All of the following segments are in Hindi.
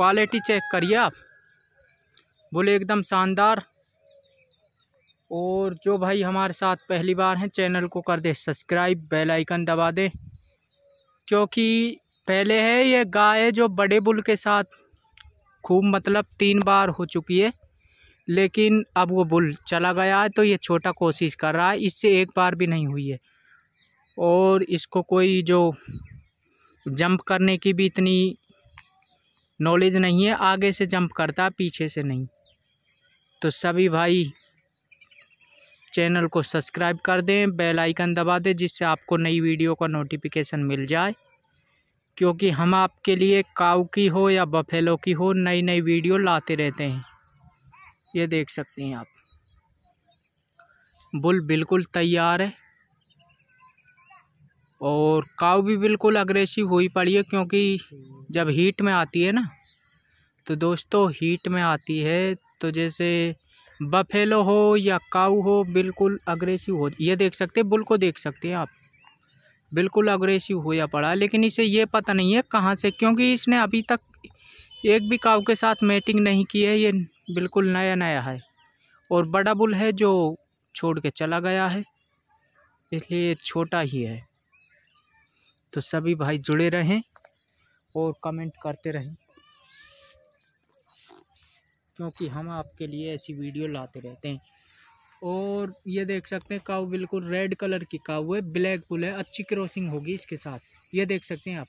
क्वालिटी चेक करिए आप बोले एकदम शानदार और जो भाई हमारे साथ पहली बार हैं चैनल को कर दे सब्सक्राइब बेल आइकन दबा दे क्योंकि पहले है ये गाय जो बड़े बुल के साथ खूब मतलब तीन बार हो चुकी है लेकिन अब वो बुल चला गया है तो ये छोटा कोशिश कर रहा है इससे एक बार भी नहीं हुई है और इसको कोई जो जंप करने की भी इतनी नॉलेज नहीं है आगे से जंप करता पीछे से नहीं तो सभी भाई चैनल को सब्सक्राइब कर दें बेल आइकन दबा दें जिससे आपको नई वीडियो का नोटिफिकेशन मिल जाए क्योंकि हम आपके लिए काउ की हो या बफेलो की हो नई नई वीडियो लाते रहते हैं ये देख सकते हैं आप बुल बिल्कुल तैयार है और काऊ भी बिल्कुल अग्रेसिव हुई पड़ी है क्योंकि जब हीट में आती है ना तो दोस्तों हीट में आती है तो जैसे बफेलो हो या काऊ हो बिल्कुल अग्रेसिव हो ये देख सकते हैं बुल को देख सकते हैं आप बिल्कुल अग्रेसिव हो या पड़ा लेकिन इसे ये पता नहीं है कहाँ से क्योंकि इसने अभी तक एक भी काऊ के साथ मेटिंग नहीं की है ये बिल्कुल नया नया है और बड़ा बुल है जो छोड़ के चला गया है इसलिए छोटा ही है तो सभी भाई जुड़े रहें और कमेंट करते रहें क्योंकि हम आपके लिए ऐसी वीडियो लाते रहते हैं और ये देख सकते हैं काऊ बिल्कुल रेड कलर की काऊ है ब्लैक बुल है अच्छी क्रॉसिंग होगी इसके साथ ये देख सकते हैं आप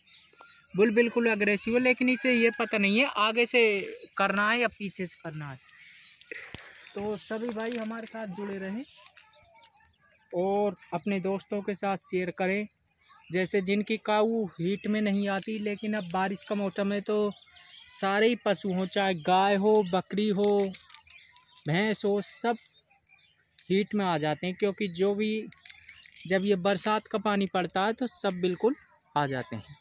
बुल बिल्कुल अग्रेसिव है लेकिन इसे ये पता नहीं है आगे से करना है या पीछे से करना है तो सभी भाई हमारे साथ जुड़े रहें और अपने दोस्तों के साथ शेयर करें जैसे जिनकी काऊ हीट में नहीं आती लेकिन अब बारिश का मौसम है तो सारे ही पशु हों चाहे गाय हो बकरी हो भैंस हो सब हीट में आ जाते हैं क्योंकि जो भी जब ये बरसात का पानी पड़ता है तो सब बिल्कुल आ जाते हैं